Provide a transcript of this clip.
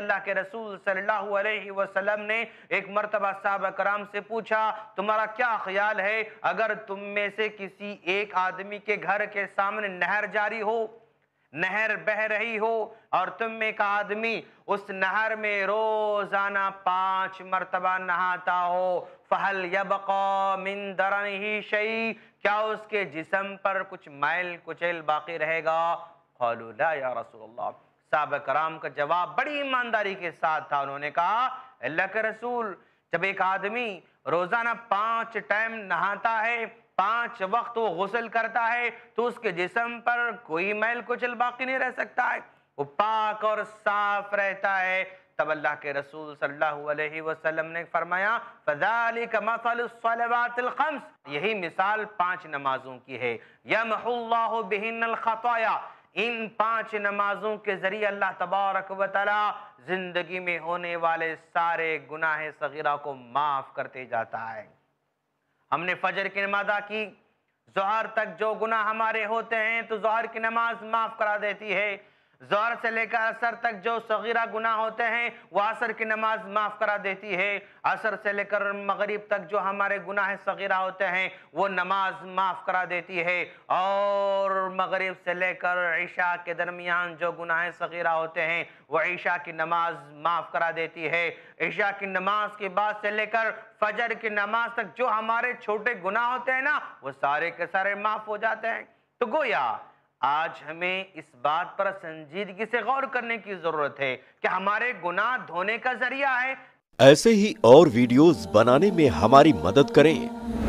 अल्लाह के रसूल सल्लल्लाहु अलैहि वसल्लम ने एक मरतबा साहब कराम से पूछा तुम्हारा क्या ख्याल है अगर तुम में से किसी एक आदमी के घर के सामने नहर जारी हो नहर बह रही हो और तुम में का आदमी उस नहर में रोजाना पांच मरतबा नहाता हो फहल यबका मिन ही शई क्या उसके जिसम पर कुछ मैल कुचैल बाकी रहेगा खलूला या रसूल साहब कराम का जवाब बड़ी ईमानदारी के साथ था उन्होंने कहा अल्लाह के रसूल जब एक आदमी रोज़ाना पांच टाइम नहाता है पांच वक्त वो गसल करता है तो उसके जिसम पर कोई मैल कुचल बाकी नहीं रह सकता है वो पाक और साफ रहता है तब अल्लाह के रसूल सल्लल्लाहु अलैहि वसल्लम ने फरमाया यही मिसाल पांच नमाजों की है यमहुल्लाहु बिहिन्नल खताया इन पांच नमाजों के ज़रिए अल्लाह तबारक वाली ज़िंदगी में होने वाले सारे गुनाह सगीरा को माफ़ करते जाता है हमने फजर की नमाजा की जहर तक जो गुनाह हमारे होते हैं तो जहर की नमाज माफ़ करा देती है जोर से लेकर असर तक जो सगीरा गुना होते हैं वो असर की नमाज माफ़ करा देती है असर से लेकर मगरिब तक जो हमारे गुनाह सगीरा होते हैं वो नमाज माफ़ करा देती है और मगरिब से लेकर ईशा के दरमियान जो गुनाह सगीरा होते हैं वो ईशा की नमाज माफ़ करा देती है ईशा की नमाज के बाद से लेकर फजर की नमाज तक जो हमारे छोटे गुनाह होते हैं ना वो सारे के सारे माफ़ हो जाते हैं तो गोया आज हमें इस बात पर संजीदगी से गौर करने की जरूरत है कि हमारे गुनाह धोने का जरिया है ऐसे ही और वीडियोस बनाने में हमारी मदद करें